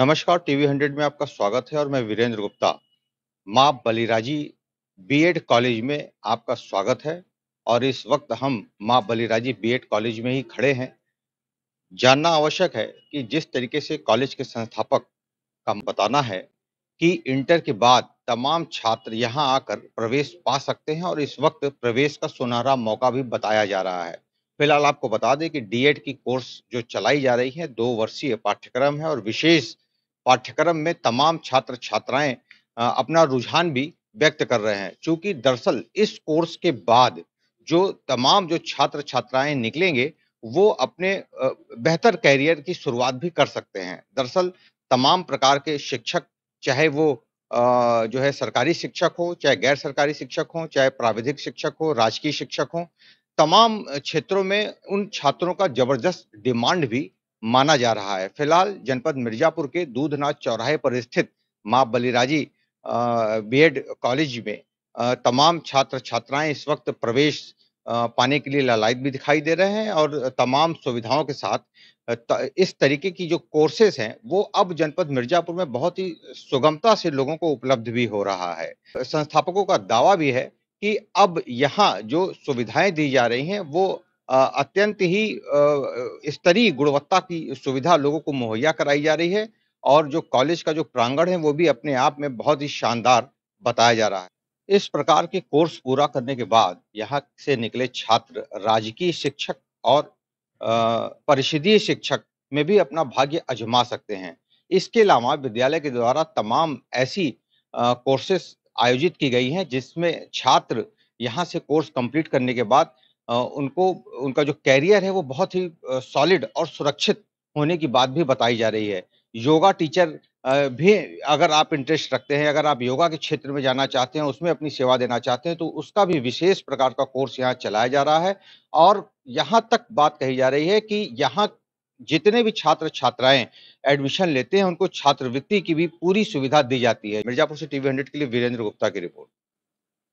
नमस्कार TV hundred में आपका स्वागत है और मैं वीरेंद्र गुप्ता माँ बलिराजी बीएड कॉलेज में आपका स्वागत है और इस वक्त हम माँ बलिराजी बीएड कॉलेज में ही खड़े हैं जानना आवश्यक है कि जिस तरीके से कॉलेज के संस्थापक का बताना है कि इंटर के बाद तमाम छात्र यहां आकर प्रवेश पा सकते हैं और इस वक्त प्रवेश का सुनहरा मौका भी बताया जा रहा है फिलहाल आपको बता दें कि डीएड की कोर्स जो चलाई जा रही है दो वर्षीय पाठ्यक्रम है और विशेष पाठ्यक्रम में तमाम छात्र छात्राएं अपना रुझान भी व्यक्त कर रहे हैं क्योंकि दरअसल इस कोर्स के बाद जो तमाम जो छात्र छात्राएं निकलेंगे वो अपने बेहतर कैरियर की शुरुआत भी कर सकते हैं दरअसल तमाम प्रकार के शिक्षक चाहे वो जो है सरकारी शिक्षक हो चाहे गैर सरकारी शिक्षक हो चाहे प्राविधिक शिक्षक हो राजकीय शिक्षक हो तमाम क्षेत्रों में उन छात्रों का जबरदस्त डिमांड भी माना जा रहा है फिलहाल जनपद मिर्जापुर के दूधनाथ चौराहे पर स्थित माँ बलिराजी बीएड कॉलेज में तमाम छात्र छात्राएं इस वक्त प्रवेश पाने के लिए ललायत भी दिखाई दे रहे हैं और तमाम सुविधाओं के साथ इस तरीके की जो कोर्सेज हैं वो अब जनपद मिर्जापुर में बहुत ही सुगमता से लोगों को उपलब्ध भी हो रहा है संस्थापकों का दावा भी है कि अब यहाँ जो सुविधाएं दी जा रही हैं वो अत्यंत ही स्तरीय गुणवत्ता की सुविधा लोगों को मुहैया कराई जा रही है और जो कॉलेज का जो प्रांगण है वो भी अपने आप में बहुत ही शानदार बताया जा रहा है इस प्रकार के कोर्स पूरा करने के बाद यहाँ से निकले छात्र राजकीय शिक्षक और परिषदीय शिक्षक में भी अपना भाग्य अजमा सकते हैं इसके अलावा विद्यालय के द्वारा तमाम ऐसी कोर्सेस आयोजित की गई हैं जिसमें छात्र यहाँ से कोर्स कंप्लीट करने के बाद उनको उनका जो कैरियर है वो बहुत ही सॉलिड और सुरक्षित होने की बात भी बताई जा रही है योगा टीचर भी अगर आप इंटरेस्ट रखते हैं अगर आप योगा के क्षेत्र में जाना चाहते हैं उसमें अपनी सेवा देना चाहते हैं तो उसका भी विशेष प्रकार का कोर्स यहाँ चलाया जा रहा है और यहाँ तक बात कही जा रही है कि यहाँ जितने भी छात्र छात्राएं एडमिशन लेते हैं उनको छात्रवृत्ति की भी पूरी सुविधा दी जाती है मिर्जापुर से टीवी हंड्रेड के लिए वीरेंद्र गुप्ता की रिपोर्ट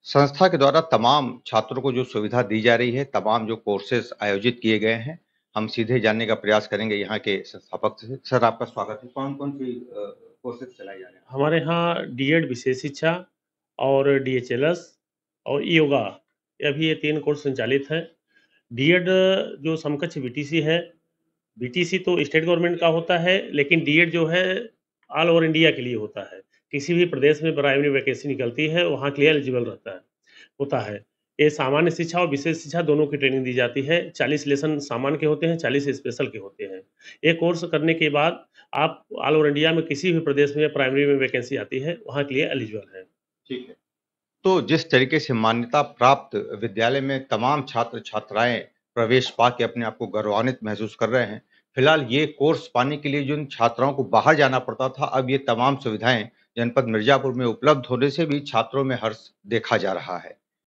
संस्था के द्वारा तमाम छात्रों को जो सुविधा दी जा रही है तमाम जो कोर्सेज आयोजित किए गए हैं हम सीधे जानने का प्रयास करेंगे यहाँ के संस्थापक से सर आपका स्वागत है कौन कौन सी कोर्सेज चलाए जा रहे हैं हमारे यहाँ डी एड विशेष शिक्षा और डी एच एल एस और e योगा अभी ये तीन कोर्स संचालित हैं डी एड जो समकक्ष बी टी सी है बी टी सी तो स्टेट गवर्नमेंट का होता है लेकिन डी एड जो है ऑल ओवर इंडिया के लिए होता है किसी भी प्रदेश में प्राइमरी वैकेंसी निकलती है वहाँ के लिए एलिजिबल रहता है होता है ये सामान्य शिक्षा और विशेष शिक्षा दोनों की ट्रेनिंग दी जाती है चालीस लेसन सामान्य के होते हैं चालीस स्पेशल के होते हैं ये कोर्स करने के बाद आप ऑल ओवर इंडिया में किसी भी प्रदेश में प्राइमरी में वैकेंसी आती है वहाँ के लिए एलिजिबल है ठीक है तो जिस तरीके से मान्यता प्राप्त विद्यालय में तमाम छात्र छात्राएं प्रवेश पा के अपने आप को गौरवान्वित महसूस कर रहे हैं फिलहाल ये कोर्स पाने के लिए जिन छात्राओं को बाहर जाना पड़ता था अब ये तमाम सुविधाएं जनपद मिर्जापुर में उपलब्ध होने से भी छात्रों में हर्ष देखा जा रहा है